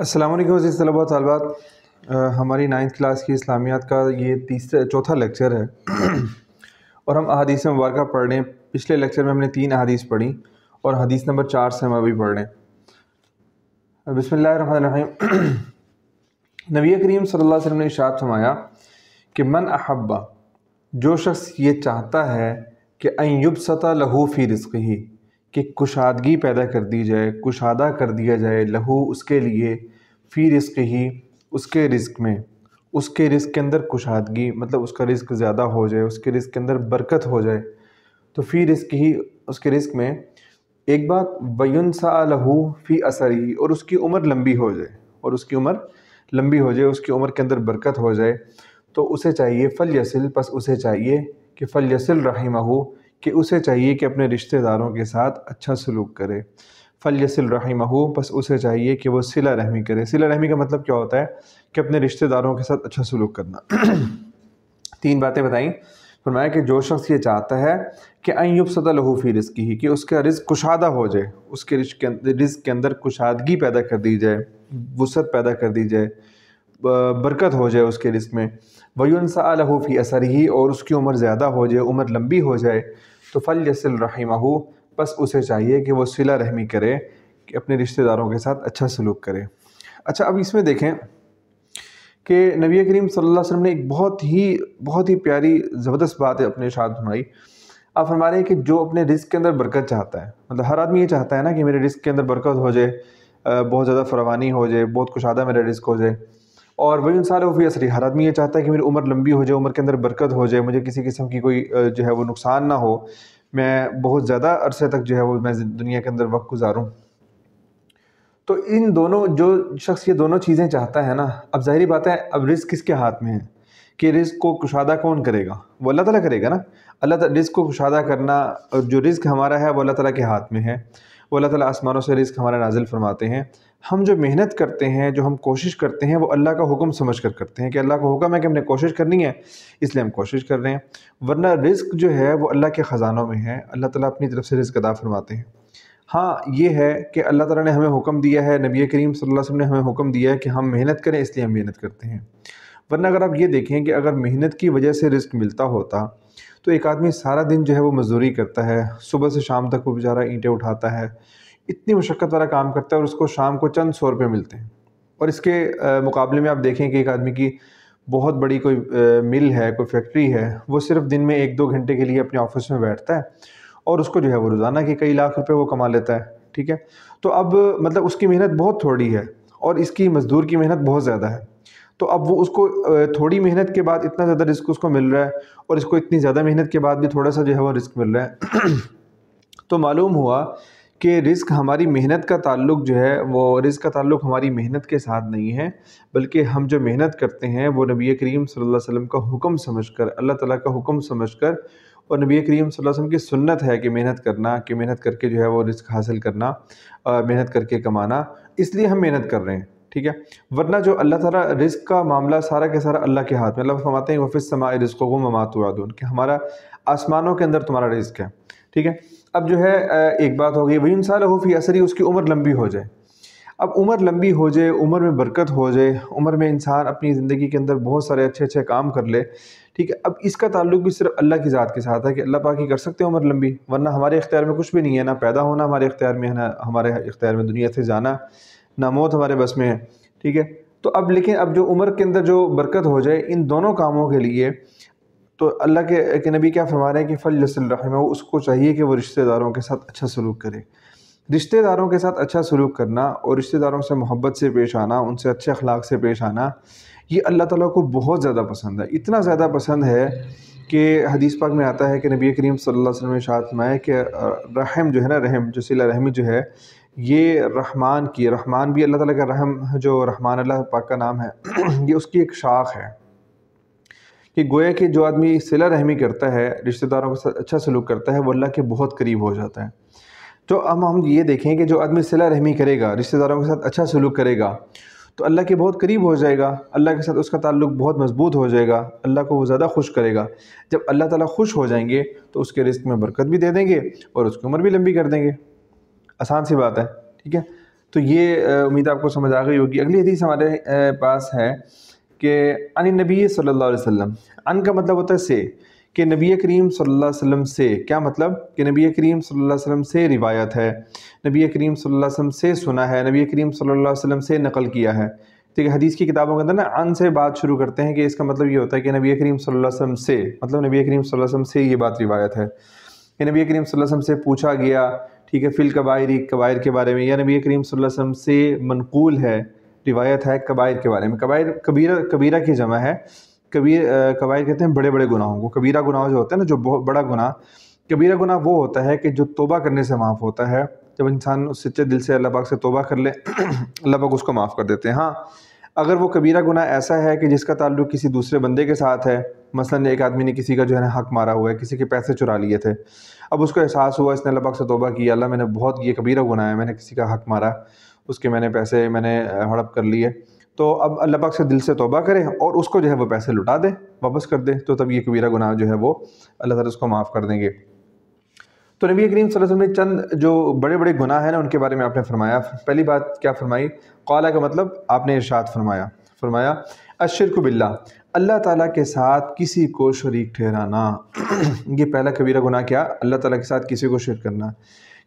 अजीज़ तलबा तलबात हमारी ninth class की इस्लामियात का ये तीसरा चौथा लेक्चर है और हम अदीस मुबारक पढ़ रहे हैं पिछले लेक्चर में हमने तीन अदीस पढ़ी और हदीस नंबर चार से हम अभी पढ़ रहे हैं बसमीम नबी करीम सल्लल्लाहु अलैहि वसल्लम ने इशाद फरमाया कि मन अहब्बा जो शख्स ये चाहता है कि अयुब लहू फ़ी रिस्क ही कि कुशादगी पैदा कर दी जाए कुशादा कर दिया जाए लहू उसके लिए फ़ी रिस्क ही उसके रिस्क में उसके रिस्क के अंदर कुशादगी मतलब उसका रिस्क ज़्यादा हो जाए उसके रिस्क के अंदर बरकत हो जाए तो फ़ी रिस्क ही उसके रिस्क में एक बात वयन सा लहू फ़ी असर ही और उसकी उम्र लंबी हो जाए और उसकी उम्र लंबी हो जाए उसकी उम्र के अंदर बरकत हो जाए तो उसे चाहिए फल यसिल बस उसे चाहिए कि फ़ल यसिल रही कि उसे चाहिए कि अपने रिश्तेदारों के साथ अच्छा सलूक करे फ़ल यसिल रहमहू बस उसे चाहिए कि वो सिला रहमी करे सिला रहमी का मतलब क्या होता है कि अपने रिश्तेदारों के साथ अच्छा सलूक करना तीन बातें बताई फरमाया कि जो शख्स ये चाहता है कि अयुब सतलहू फी रिस्क ही कि उसका रिस्क कुशादा हो जाए उसके रिस्क के अंदर कुशादगी पैदा कर दी जाए वसत पैदा कर दी जाए बरकत हो जाए उसके रिस्क में वयुन सालहफ़ी असर ही और उसकी उम्र ज़्यादा हो जाए उम्र लंबी हो जाए तो फल यसिल रहीमहू बस उसे चाहिए कि वह सिला रहमी करे कि अपने रिश्तेदारों के साथ अच्छा सलूक करे अच्छा अब इसमें देखें कि नबी करीम सल्लल्लाहु अलैहि वसल्लम ने एक बहुत ही बहुत ही प्यारी ज़बरदस्त बात है अपने शाद सुनाई आप फरमा रहे हैं कि जो अपने रिस्क के अंदर बरकत चाहता है मतलब हर आदमी ये चाहता है ना कि मेरे रिस्क के अंदर बरकत हो जाए बहुत ज़्यादा फरवानी हो जाए बहुत कुशादा मेरा रिस्क हो जाए और वही इंसान है वो फिर असरी हर आदमी ये चाहता है कि मेरी उम्र लंबी हो जाए उम्र के अंदर बरकत हो जाए मुझे किसी किस्म की कोई जो है वो नुकसान ना हो मैं बहुत ज़्यादा अरसे तक जो है वो मैं दुनिया के अंदर वक्त गुजारूँ तो इन दोनों जो शख्स ये दोनों चीज़ें चाहता है ना अब ज़ाहरी बात है अब रिस्क किसके हाथ में है कि रिस्क को कुशादा कौन करेगा वो अल्लाह ताला करेगा ना अल्लाह ताला रिस्क को कुशादा करना और जो रिस्क हमारा है वो अल्लाह ताला के हाथ में है वो अल्लाह ताला आसमानों से रिस्क हमारा नाजिल फरमाते हैं हम जो मेहनत करते हैं जो हम कोशिश करते हैं वो अल्लाह का हुक्म समझ कर करते हैं कि अल्लाह का हुक्म है कि हमने कोशिश करनी है इसलिए हम कोशिश कर रहे हैं वरना रिस्क जो है वो अल्लाह के ख़जानों में है अल्लाह ताला अपनी तरफ से रिस्क अदा फरमाते हैं हाँ ये है कि अल्लाह ताला ने हमें हुक्म दिया है नबी करीम सल्लल्लाहु अलैहि वसल्लम ने हमें हुक्म दिया है कि हम मेहनत करें इसलिए हम मेहनत करते हैं वरना अगर आप ये देखें कि अगर मेहनत की वजह से रिस्क मिलता होता तो एक आदमी सारा दिन जो है वो मज़दूरी करता है सुबह से शाम तक वो बेचारा ईंटें उठाता है इतनी मुशक्क़त वाला काम करता है और उसको शाम को चंद सौ रुपये मिलते हैं और इसके मुकाबले में आप देखें कि एक आदमी की बहुत बड़ी कोई मिल है कोई फैक्ट्री है वो सिर्फ दिन में एक दो घंटे के लिए अपने ऑफिस में बैठता है और उसको जो है वो रोज़ाना के कई लाख रुपए वो कमा लेता है ठीक है तो अब मतलब उसकी मेहनत बहुत थोड़ी है और इसकी मज़दूर की मेहनत बहुत ज़्यादा है तो अब वो उसको थोड़ी मेहनत के बाद इतना ज़्यादा रिस्क उसको मिल रहा है और इसको इतनी ज़्यादा मेहनत के बाद भी थोड़ा सा जो है वो रिस्क मिल रहा है तो मालूम हुआ कि रिस्क हमारी मेहनत का ताल्लुक जो है वो रिस्क का ताल्लुक हमारी मेहनत के साथ नहीं है बल्कि हम जो मेहनत करते हैं वो नबी करीम सल्लल्लाहु अलैहि वसल्लम का हुक्म समझकर अल्लाह ताला का हुक्म समझकर और नबी करीम वसल्लम की सुन्नत है कि मेहनत करना कि मेहनत करके जो है वो रिस्क हासिल करना मेहनत करके कमाना इसलिए हम मेहनत कर रहे हैं ठीक है वरना जो अल्लाह ताला रिस्क का मामला सारा के सारा अल्लाह के हाथ में अल्लाह फरमाते हैं वफिस समाए रिस्क को ममात हुआ कि हमारा आसमानों के अंदर तुम्हारा रिस्क है ठीक है अब जो है एक बात हो गई वही इंसान असर ही उसकी उम्र लंबी हो जाए अब उम्र लंबी हो जाए उम्र में बरकत हो जाए उम्र में इंसान अपनी ज़िंदगी के अंदर बहुत सारे अच्छे अच्छे काम कर ले ठीक है अब इसका ताल्लुक भी सिर्फ अल्लाह की ज़ात के साथ है कि अल्लाह पाक ही कर सकते हैं उम्र लंबी वरना हमारे इख्तियार में कुछ भी नहीं है ना पैदा होना हमारे इख्तियार में है ना हमारे इख्तियार में दुनिया से जाना ना मौत हमारे बस में है ठीक है तो अब लेकिन अब जो उम्र के अंदर जो बरकत हो जाए इन दोनों कामों के लिए तो अल्लाह के, के नबी क्या फरमा रहे हैं कि फ़ल रही वो उसको चाहिए कि वो रिश्तेदारों के साथ अच्छा सलूक करे रिश्तेदारों के साथ अच्छा सलूक करना और रिश्तेदारों से मोहब्बत से पेश आना उनसे अच्छे अखलाक से पेश आना ये अल्लाह ताला को बहुत ज़्यादा पसंद है इतना ज़्यादा पसंद है कि हदीस पाक में आता है कि नबी करीम सल्लल्लाहु अलैहि वसल्लम ने में कि रहम जो है ना रहम जो सिला रहमी जो है ये रहमान की रहमान भी अल्लाह ताला का रहम जो रहमान अल्लाह पाक का नाम है ये उसकी एक शाख है कि गोया कि जो आदमी सिला रहमी करता है रिश्तेदारों के साथ अच्छा सलूक करता है वो अल्लाह के बहुत करीब हो जाता है तो अब हम ये देखें कि जो आदमी सिला रहमी करेगा रिश्तेदारों के साथ अच्छा सलूक करेगा तो अल्लाह के बहुत करीब हो जाएगा अल्लाह के साथ उसका ताल्लुक बहुत मजबूत हो जाएगा अल्लाह को वो ज़्यादा खुश करेगा जब अल्लाह ताला खुश हो जाएंगे तो उसके रिस्क में बरकत भी दे देंगे और उसकी उम्र भी लंबी कर देंगे आसान सी बात है ठीक है तो ये उम्मीद आपको समझ आ गई होगी अगली हदीस हमारे पास है कि अन नबी सल्लल्लाहु अलैहि वसल्लम अन का मतलब होता है से कि नबी करीम सल्लल्लाहु अलैहि वसल्लम से क्या मतलब कि नबी करीम सल्लल्लाहु अलैहि वसल्लम से रिवायत है नबी करीम सल्लल्लाहु अलैहि वसल्लम से सुना है नबी करीम सल्लल्लाहु अलैहि वसल्लम से नकल किया है ठीक है हदीस की किताबों के अंदर ना अन से बात शुरू करते हैं कि इसका मतलब ये होता है कि नबी करीम सल्लल्लाहु से मतलब नबी करीम सल्लल्लाहु से ये बात रिवायत है कि नबी करीम सल्लल्लाहु से पूछा गया ठीक है फिल कबायरी कबायर के बारे में या नबी करीम सल्लल्लाहु से मनकूल है रिवायत है कबायर के बारे में कबायर कबीरा कबीरा की जमा है कबीर कबायर कहते हैं बड़े बड़े गुनाहों को कबीरा गुनाह जो होता है ना जो बहुत बड़ा गुनाह कबीरा गुनाह वो होता है कि जो तोबा करने से माफ़ होता है जब इंसान उस सच्चे दिल से अल्लाह पाक से तोबा कर ले अल्लाह पाक उसको माफ़ कर देते हैं हाँ अगर वो कबीरा गुनाह ऐसा है कि जिसका ताल्लुक किसी दूसरे बंदे के साथ है मसलन एक आदमी ने किसी का जो है ना हक मारा हुआ है किसी के पैसे चुरा लिए थे अब उसको एहसास हुआ इसने अल्लाह पाक से तोबा किया अल्लाह मैंने बहुत ये कबीरा गुनाह है मैंने किसी का हक मारा उसके मैंने पैसे मैंने हड़प कर लिए तो अब अल्लाह पाक से दिल से तोबा करें और उसको जो है वो पैसे लुटा दें वापस कर दें तो तब ये कबीरा गुनाह जो है वो अल्लाह ताला उसको माफ़ कर देंगे तो नबी करीम वसल्लम ने चंद जो बड़े बड़े गुनाह हैं ना उनके बारे में आपने फरमाया पहली बात क्या फरमाई कौला का मतलब आपने इर्शाद फरमाया फरमाया अशरक बिल्ला अल्लाह ताला के साथ किसी को शरीक ठहराना ये पहला कबीरा गुनाह क्या अल्लाह ताला के साथ किसी को शर्क करना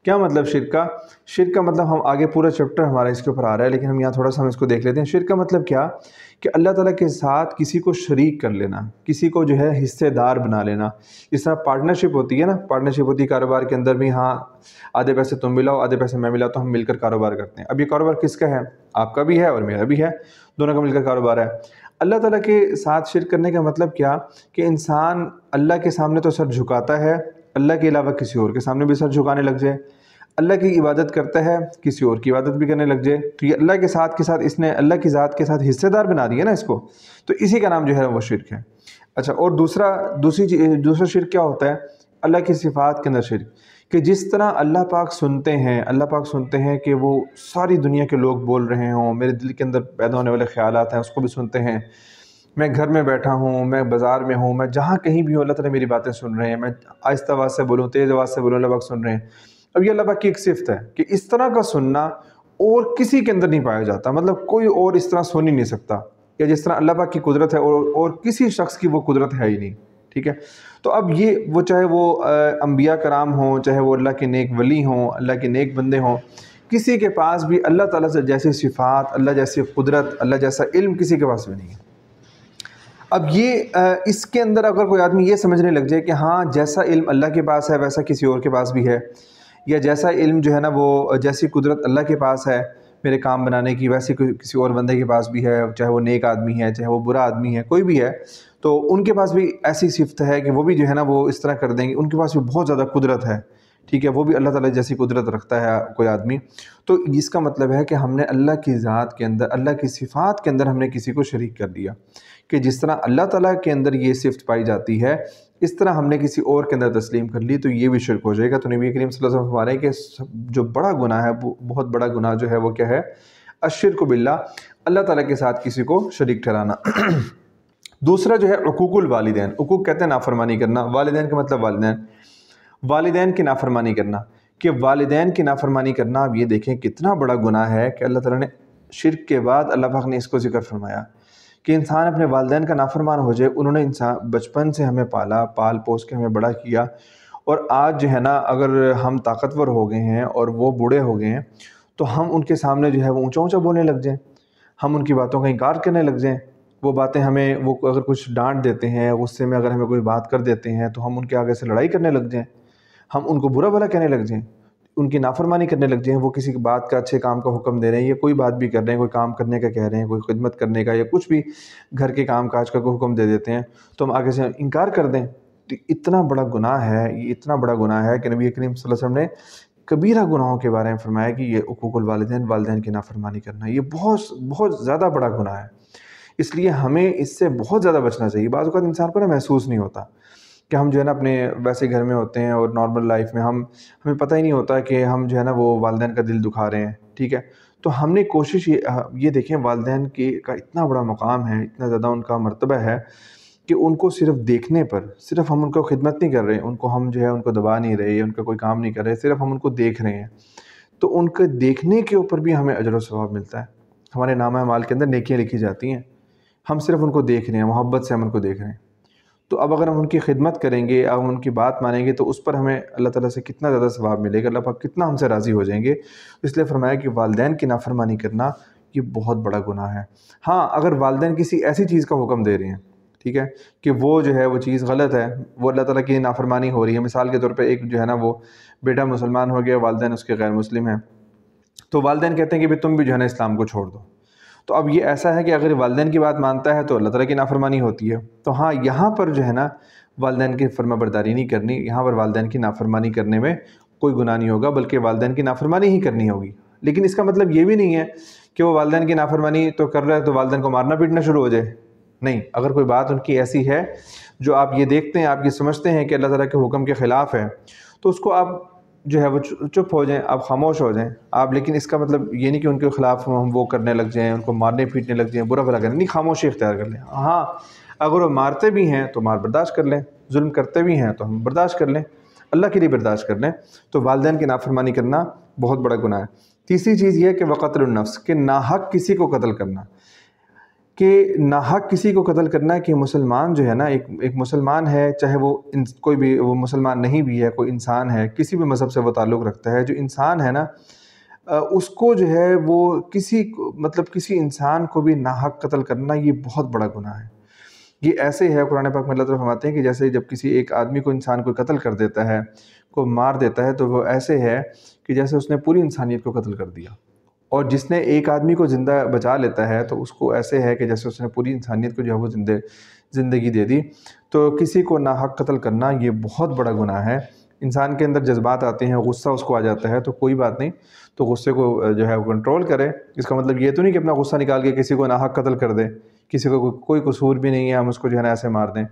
क्या मतलब शिर का शिर का मतलब हम आगे पूरा चैप्टर हमारा इसके ऊपर आ रहा है लेकिन हम यहाँ थोड़ा सा हम इसको देख लेते हैं शिर का मतलब क्या कि अल्लाह ताला के साथ किसी को शरीक कर लेना किसी को जो है हिस्सेदार बना लेना इस तरह पार्टनरशिप होती है ना पार्टनरशिप होती है कारोबार के अंदर भी हाँ आधे पैसे तुम मिलाओ आधे पैसे मैं मिलाओ तो हम मिलकर कारोबार करते हैं अब ये कारोबार किसका है आपका भी है और मेरा भी है दोनों का मिलकर कारोबार है अल्लाह ताला के साथ शिर करने का मतलब क्या कि इंसान अल्लाह के सामने तो सर झुकाता है अल्लाह के अलावा किसी और के सामने भी सर झुकाने लग जाए अल्लाह की इबादत करता है किसी और की इबादत भी करने लग जाए तो ये अल्लाह के साथ के साथ इसने अल्लाह की ज़ात के साथ हिस्सेदार बना दिया ना इसको तो इसी का नाम जो है वो शिरक है अच्छा और दूसरा दूसरी दूसरा शिरक क्या होता है अल्लाह की सिफात के अंदर शिरक कि जिस तरह अल्लाह पाक सुनते हैं अल्लाह पाक सुनते हैं कि वो सारी दुनिया के लोग बोल रहे हों मेरे दिल के अंदर पैदा होने वाले ख्याल हैं उसको भी सुनते हैं मैं घर में बैठा हूँ मैं बाज़ार में हूँ मैं जहाँ कहीं भी हूँ अल्लाह तला मेरी बातें सुन रहे हैं मैं आहिस्ता आवाज़ से बोलूँ तेज़ आवाज़ से बोलूँ अल्लाह सुन रहे हैं अब ये अल्लाह की एक सिफ्त है कि इस तरह का सुनना और किसी के अंदर नहीं पाया जाता मतलब कोई और इस तरह सुन ही नहीं सकता या जिस तरह अल्लाह पाक की कुदरत है और और किसी शख्स की वो कुदरत है ही नहीं ठीक है तो अब ये वो चाहे वो अम्बिया कराम हों चाहे वो अल्लाह के नेक वली हों अल्लाह के नेक बंदे हों किसी के पास भी अल्लाह ताला से जैसी सिफात अल्लाह जैसी कुदरत अल्लाह जैसा इल्म किसी के पास भी नहीं है अब ये इसके अंदर अगर कोई आदमी ये समझने लग जाए कि हाँ जैसा इल्म अल्लाह के पास है वैसा किसी और के पास भी है या जैसा इल्म जो है ना वो जैसी कुदरत अल्लाह के पास है मेरे काम बनाने की वैसे किसी और बंदे के पास भी है चाहे वो नेक आदमी है चाहे वो बुरा आदमी है कोई भी है तो उनके पास भी ऐसी सिफत है कि वो भी जो है ना वो इस तरह कर देंगे उनके पास भी बहुत ज़्यादा कुदरत है ठीक है वो भी अल्लाह ताला जैसी कुदरत रखता है कोई आदमी तो इसका मतलब है कि हमने अल्लाह की ज़ात के अंदर अल्लाह की सिफात के अंदर हमने किसी को शरीक कर दिया कि जिस तरह अल्लाह ताला के अंदर ये सिफत पाई जाती है इस तरह हमने किसी और के अंदर तस्लीम कर ली तो ये भी शिरक हो जाएगा तो नबी करीम वसल्लम के जो बड़ा गुनाह है बहुत बड़ा गुनाह जो है वो क्या है अशर को बिल्ला अल्लाह ताला के साथ किसी को शरीक ठहराना दूसरा जो है अकूकुल वालदेन अकूक कहते हैं नाफरमानी करना वालदेन का मतलब वालदेन वालदेन की नाफरमानी करना कि वालदेन की नाफरमानी करना आप ये देखें कितना बड़ा गुनाह है कि अल्लाह ताला ने शिरक के बाद अल्लाह पाक ने इसको जिक्र फरमाया कि इंसान अपने वालदेन का नाफरमान हो जाए उन्होंने इंसान बचपन से हमें पाला पाल पोस के हमें बड़ा किया और आज जो है ना अगर हम ताकतवर हो गए हैं और वो बूढ़े हो गए हैं तो हम उनके सामने जो है वो ऊँचा ऊँचा बोलने लग जाएँ हम उनकी बातों का इनकार करने लग जाएँ वो बातें हमें वो अगर कुछ डांट देते हैं गुस्से में अगर हमें कोई बात कर देते हैं तो हम उनके आगे से लड़ाई करने लग जाएँ हम उनको बुरा भला कहने लग जाएँ उनकी नाफरमानी करने लगते हैं वो किसी की बात का अच्छे काम का हुक्म दे रहे हैं या कोई बात भी कर रहे हैं कोई काम करने का कह रहे हैं कोई खिदमत करने का या कुछ भी घर के काम काज का कोई हुक्म दे देते हैं तो हम आगे से इनकार कर दें तो इतना बड़ा गुनाह है ये इतना बड़ा गुनाह है कि नबी करीम वसल्लम ने कबीरा गुनाहों के बारे में फरमाया कि ये हकूक़ुल वालदे वालदे की नाफरमानी करना ये बहुत बहुत ज़्यादा बड़ा गुनाह है इसलिए हमें इससे बहुत ज़्यादा बचना चाहिए बाज़ात इंसान को ना महसूस नहीं होता कि हम जो है ना अपने वैसे घर में होते हैं और नॉर्मल लाइफ में हम हमें पता ही नहीं होता कि हम जो है ना वो वालदे का दिल दुखा रहे हैं ठीक है तो हमने कोशिश ये ये देखें वालदे के का इतना बड़ा मुकाम है इतना ज़्यादा उनका मरतबा है कि उनको सिर्फ देखने पर सिर्फ हम उनको खिदमत नहीं कर रहे उनको हम जो है उनको दबा नहीं रहे उनका कोई काम नहीं कर रहे सिर्फ हम उनको देख रहे हैं तो उनके देखने के ऊपर भी हमें अजर स्वभाव मिलता है हमारे नामा माल के अंदर नेकियाँ लिखी जाती हैं हम सिर्फ उनको देख रहे हैं मोहब्बत से हम उनको देख रहे हैं तो अब अगर हम उनकी खिदमत करेंगे अब उनकी बात मानेंगे तो उस पर हमें अल्लाह ताला से कितना ज़्यादा सवाब मिलेगा अल्लाह पाक कितना हमसे राज़ी हो जाएंगे तो इसलिए फरमाया कि वालदेन की नाफरमानी करना ये बहुत बड़ा गुनाह है हाँ अगर वालदेन किसी ऐसी चीज़ का हुक्म दे रहे हैं ठीक है कि वो जो है वो चीज़ गलत है वो अल्लाह ताला की नाफरमानी हो रही है मिसाल के तौर पे एक जो है ना वो बेटा मुसलमान हो गया वालदेन उसके गैर मुस्लिम हैं तो वालदेन कहते हैं कि भाई तुम भी जो है ना इस्लाम को छोड़ दो तो अब ये ऐसा है कि अगर वालदे की बात मानता है तो अल्लाह तला की नाफरमानी होती है तो हाँ यहाँ पर जो है ना वालदेन की फरमा बरदारी नहीं करनी यहाँ पर वालदे की नाफरमानी करने में कोई गुना नहीं होगा बल्कि वालदे की नाफरमानी ही करनी होगी लेकिन इसका मतलब ये भी नहीं है कि वो वालदे की नाफरमानी तो कर रहा है तो वालदे को मारना पीटना शुरू हो जाए नहीं अगर कोई बात उनकी ऐसी है जो आप ये देखते हैं आप ये समझते हैं कि अल्लाह ताला के हुक्म के ख़िलाफ़ है तो उसको आप जो है वो चुप हो जाएं आप खामोश हो जाएं आप लेकिन इसका मतलब ये नहीं कि उनके ख़िलाफ़ हम वो करने लग जाएं उनको मारने पीटने लग जाएं बुरा भला करें नहीं खामोशी इख्तियार कर लें हाँ अगर वो मारते भी हैं तो मार बर्दाश्त कर लें जुल्म करते भी हैं तो हम बर्दाश्त कर लें अल्लाह के लिए बर्दाश्त कर लें तो वालदेन की नाफरमानी करना बहुत बड़ा गुनाह है तीसरी चीज़ यह कि वक़तलनफ्स के नाहक किसी को कत्ल करना कि नाहक किसी को कत्ल करना कि मुसलमान जो है ना एक एक मुसलमान है चाहे वो कोई भी वो मुसलमान नहीं भी है कोई इंसान है किसी भी मज़हब से वो ताल्लुक़ रखता है जो इंसान है ना उसको जो है वो किसी मतलब किसी इंसान को भी नाहक कत्ल करना ये बहुत बड़ा गुनाह है ये ऐसे है कुरान पाक में अल्लाह फरमाते हैं कि जैसे जब किसी एक आदमी को इंसान को कत्ल कर देता है को मार देता है तो वो ऐसे है कि जैसे उसने पूरी इंसानियत को कत्ल कर दिया और जिसने एक आदमी को ज़िंदा बचा लेता है तो उसको ऐसे है कि जैसे उसने पूरी इंसानियत को जो है वो जिंदे ज़िंदगी दे दी तो किसी को हक कत्ल करना ये बहुत बड़ा गुनाह है इंसान के अंदर जज्बात आते हैं गुस्सा उसको आ जाता है तो कोई बात नहीं तो गुस्से को जो है वो कंट्रोल करे इसका मतलब ये तो नहीं कि अपना गुस्सा निकाल के किसी को ना हक कत्ल कर दे किसी का को, कोई कसूर भी नहीं है हम उसको जो है ना ऐसे मार दें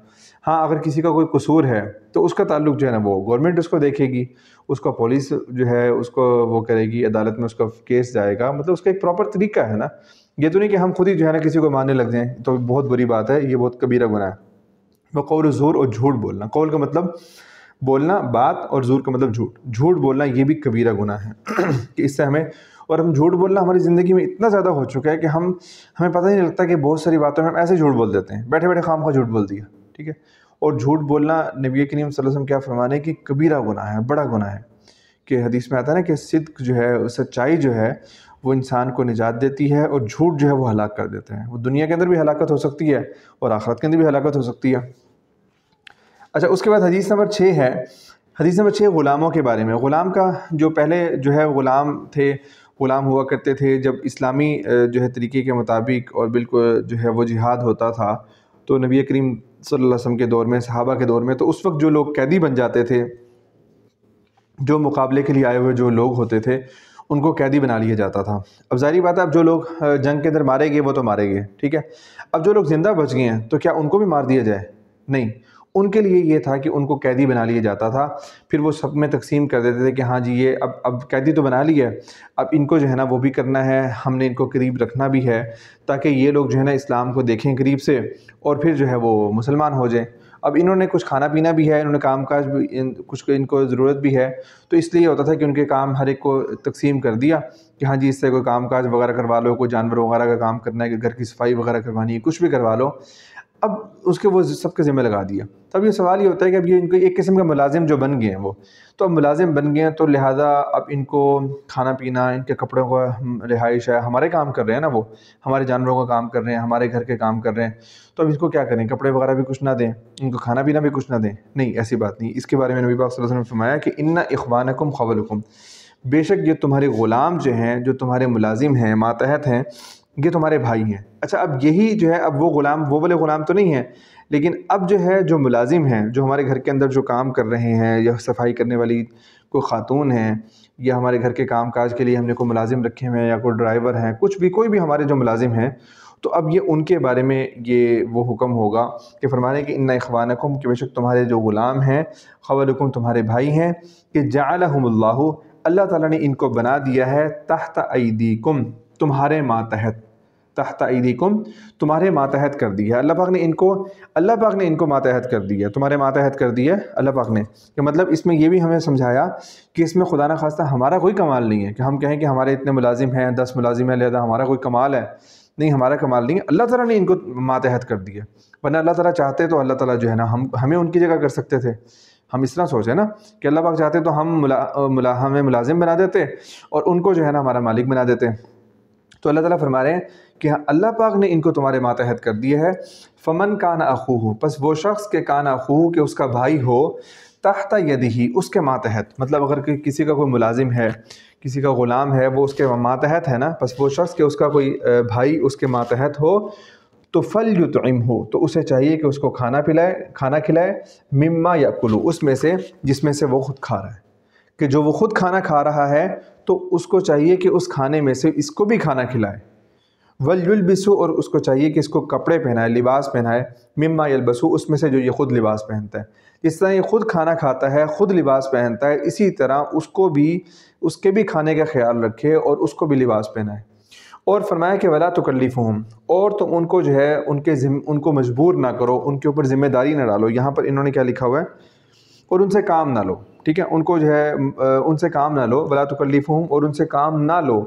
हाँ अगर किसी का कोई कसूर है तो उसका ताल्लुक जो है ना वो गवर्नमेंट उसको देखेगी उसका पुलिस जो है उसको वो करेगी अदालत में उसका केस जाएगा मतलब उसका एक प्रॉपर तरीका है ना ये तो नहीं कि हम खुद ही जो है ना किसी को मारने लग जाएँ तो बहुत बुरी बात है ये बहुत कबीरा गुना है वह कौल जोर और झूठ बोलना कौल का मतलब बोलना बात और जोर का मतलब झूठ झूठ बोलना ये भी कबीरा गुना है कि इससे हमें और हम झूठ बोलना हमारी ज़िंदगी में इतना ज़्यादा हो चुका है कि हम हमें पता नहीं लगता कि बहुत सारी बातों में हम ऐसे झूठ बोल देते हैं बैठे बैठे खाम खा झूठ बोल दिया ठीक है और झूठ बोलना नबी करीम वसल्लम क्या फरमाने की कि कबीरा गुना है बड़ा गुना है कि हदीस में आता है ना कि सिद्क जो है सच्चाई जो है वो इंसान को निजात देती है और झूठ जो है वो हलाक कर देते हैं वो दुनिया के अंदर भी हलाकत हो सकती है और आखरत के अंदर भी हलाकत हो सकती है अच्छा उसके बाद हदीस नंबर छः है हदीस नंबर छः ग़ुलामों के बारे में ग़ुलाम का जो पहले जो है ग़ुलाम थे ग़ुलाम हुआ करते थे जब इस्लामी जो है तरीके के मुताबिक और बिल्कुल जो है वो जिहाद होता था तो नबी करीम सल्लल्लाहु अलैहि वसल्लम के दौर में सहाबा के दौर में तो उस वक्त जो लोग कैदी बन जाते थे जो मुकाबले के लिए आए हुए जो लोग होते थे उनको कैदी बना लिया जाता था अब जारी बात है अब जो लोग जंग के अंदर मारे गए वो तो मारे गए ठीक है अब जो लोग ज़िंदा बच गए हैं तो क्या उनको भी मार दिया जाए नहीं उनके लिए ये था कि उनको कैदी बना लिया जाता था फिर वो सब में तकसीम कर देते थे कि हाँ जी ये अब अब कैदी तो बना लिया है अब इनको जो है ना वो भी करना है हमने इनको करीब रखना भी है ताकि ये लोग जो है ना इस्लाम को देखें करीब से और फिर जो है वो मुसलमान हो जाएँ अब इन्होंने कुछ खाना पीना भी है इन्होंने काम काज भी इन, कुछ इनको ज़रूरत भी है तो इसलिए होता था कि उनके काम हर एक को तकसीम कर दिया कि हाँ जी इससे कोई काम काज वगैरह करवा लो कोई जानवर वगैरह का काम करना है कि घर की सफाई वगैरह करवानी है कुछ भी करवा लो अब उसके वो सबके ज़िम्मे लगा दिया तो अब ये सवाल ये होता है कि अब ये इनको एक किस्म का मुलाजिम जो बन गए हैं वो तो अब मुलाजिम बन गए हैं तो लिहाजा अब इनको खाना पीना इनके कपड़ों का रिहाइश है हमारे काम कर रहे हैं ना वो हमारे जानवरों का काम कर रहे हैं हमारे घर के काम कर रहे हैं तो अब इसको क्या करें कपड़े वगैरह भी कुछ ना दें इनको खाना पीना भी कुछ ना दें नहीं ऐसी बात नहीं इसके बारे में नबी वसल्लम ने फरमाया कि इन्ना अखबान कम खबल बेशक ये तुम्हारे ग़ुलाम जो हैं जो तुम्हारे मुलाजिम हैं मातहत हैं ये तुम्हारे भाई हैं अच्छा अब यही जो है अब वो ग़ुलाम वो वाले ग़ुलाम तो नहीं हैं लेकिन अब जो है जो मुलाजिम हैं जो हमारे घर के अंदर जो काम कर रहे हैं या सफाई करने वाली कोई ख़ातून हैं या हमारे घर के काम काज के लिए हमने कोई मुलाजिम रखे हुए हैं या कोई ड्राइवर हैं कुछ भी कोई भी हमारे जो मुलाजिम हैं तो अब ये उनके बारे में ये वो हुक्म होगा कि फरमाने कि इन्ना इखवानकुम कि बेशक तुम्हारे जो ग़ुलाम हैं खवलकुम तुम्हारे भाई हैं कि जालहमल्ला अल्लाह ताला ने इनको बना दिया है तहत कुम तुम्हारे मातहत तहत ईदीकुम तुम्हारे मातहत कर दी है अल्लाह पाक ने इनको अल्लाह पाक ने इनको मातहत कर दी है तुम्हारे मातहत कर दी है अल्लाह पाक ने कि मतलब इसमें यह भी हमें समझाया कि इसमें खुदा ना खास्ता हमारा कोई कमाल नहीं है कि हम कहें कि हमारे इतने मुलाजिम हैं दस मुलाजिम हैं लिहाजा हमारा कोई कमाल है नहीं हमारा कमाल नहीं है अल्लाह तला ने इनको मातहत कर दिया वरना अल्लाह तला चाहते तो अल्लाह तला जो है ना हम हमें उनकी जगह कर सकते थे हम इस तरह सोचें ना कि अल्लाह पाक चाहते तो हम मुला, मुला हमें मुलाजिम बना देते और उनको जो है ना हमारा मालिक बना देते तो अल्लाह ताला फरमा रहे हैं कि हाँ अल्लाह पाक ने इनको तुम्हारे मातहत कर दिया है फ़मन कान अखू हो बस वो शख्स के कान अखू के उसका भाई हो तहता यदि ही उसके मातहत मतलब अगर कि किसी का कोई मुलाजिम है किसी का ग़ुलाम है वो उसके मातहत है ना बस वो शख्स के उसका कोई भाई उसके मातहत हो तो फल तम हो तो उसे चाहिए कि उसको खाना पिलाए खाना खिलाए मिम्मा या कुलू उसमें से जिसमें से वो खुद खा रहा है कि जो वो खुद खाना खा रहा है तो उसको चाहिए कि उस खाने में से इसको भी खाना खिलाए वलयुल बिसु और उसको चाहिए कि इसको कपड़े पहनाए लिबास पहनाए मिम्मा यलबसु उसमें से जो ये ख़ुद लिबास पहनता है जिस तरह ये ख़ुद खाना खाता है ख़ुद लिबास पहनता है इसी तरह उसको भी उसके भी खाने का ख्याल रखे और उसको भी लिबास पहनाए और फरमाया कि वला तकलीफ़ हूँ और तो उनको जो है उनके उनको मजबूर ना करो उनके ऊपर ज़िम्मेदारी ना डालो यहाँ पर इन्होंने क्या लिखा हुआ है और उनसे काम ना लो ठीक है उनको जो है उनसे काम ना लो वला तकलीफ़ हूँ और उनसे काम ना लो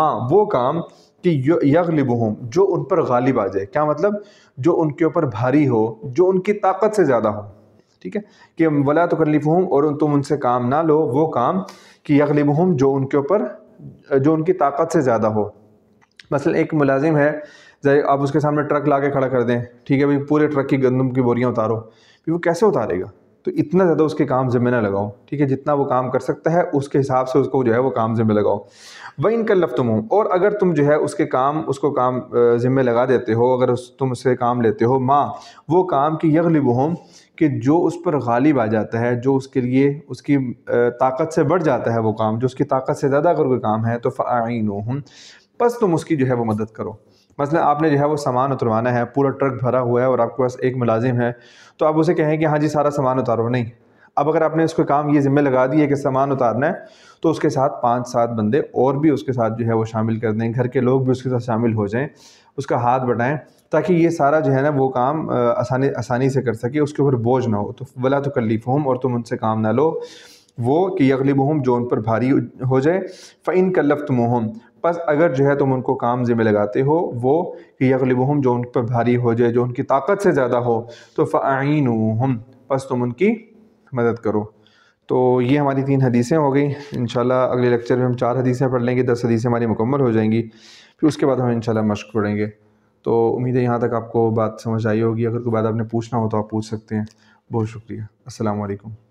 माँ वो काम कि यगलिब हूँ जो उन पर गालिब आ जाए क्या मतलब जो उनके ऊपर भारी हो जो उनकी ताकत से ज़्यादा हो ठीक है कि वला तकलीफ़ हूँ और तुम उनसे काम ना लो वो काम कि यगलिब हूँ जो उनके ऊपर जो उनकी ताकत से ज़्यादा हो मसल एक मुलाजिम है आप उसके सामने ट्रक ला के खड़ा कर दें ठीक है भाई पूरे ट्रक की गंदम की बोरियाँ उतारो फिर वो कैसे उतारेगा तो इतना ज़्यादा उसके काम ज़िम्मे ना लगाओ ठीक है जितना वो काम कर सकता है उसके हिसाब से उसको जो है वो काम ज़िम्मे लगाओ वह इनका लफ तुम हो और अगर तुम जो है उसके काम उसको काम ज़िम्मे लगा देते हो अगर उस तुम उससे काम लेते हो माँ वो काम की यगलिब हो कि जो उस पर गालिब आ जाता है जो उसके लिए उसकी ताकत से बढ़ जाता है वो काम जो उसकी ताकत से ज़्यादा अगर कोई काम है तो फ़ाइन बस तुम उसकी जो है वो मदद करो मसलन आपने जो है वो सामान उतरवाना है पूरा ट्रक भरा हुआ है और आपके पास एक मुलाजिम है तो आप उसे कहें कि हाँ जी सारा सामान उतारो नहीं अब अगर आपने उसको काम ये ज़िम्मे लगा दिए कि सामान उतारना है तो उसके साथ पाँच सात बंदे और भी उसके साथ जो है वो शामिल कर दें घर के लोग भी उसके साथ शामिल हो जाएँ उसका हाथ बढ़ाएँ ताकि ये सारा जो है ना वो काम आसानी आसानी से कर सके उसके ऊपर बोझ ना हो तो वला तो कल्लीफ होम और तुम उनसे काम ना लो वो कि यकलीब हम जो उन पर भारी हो जाए फ़ैन कल्लफ तुम बस अगर जो है तुम उनको काम ज़िम्मे लगाते हो वो कि हम जो उन पर भारी हो जाए जो उनकी ताकत से ज़्यादा हो तो फ़ाइन हम बस तुम उनकी मदद करो तो ये हमारी तीन हदीसें हो गई इन अगले लेक्चर में हम चार हदीसें पढ़ लेंगे दस हदीसें हमारी मुकम्मल हो जाएंगी फिर उसके बाद हम इन मश्क पढ़ेंगे तो उम्मीद है यहाँ तक आपको बात समझ आई होगी अगर कोई बात आपने पूछना हो तो आप पूछ सकते हैं बहुत शुक्रिया असलकम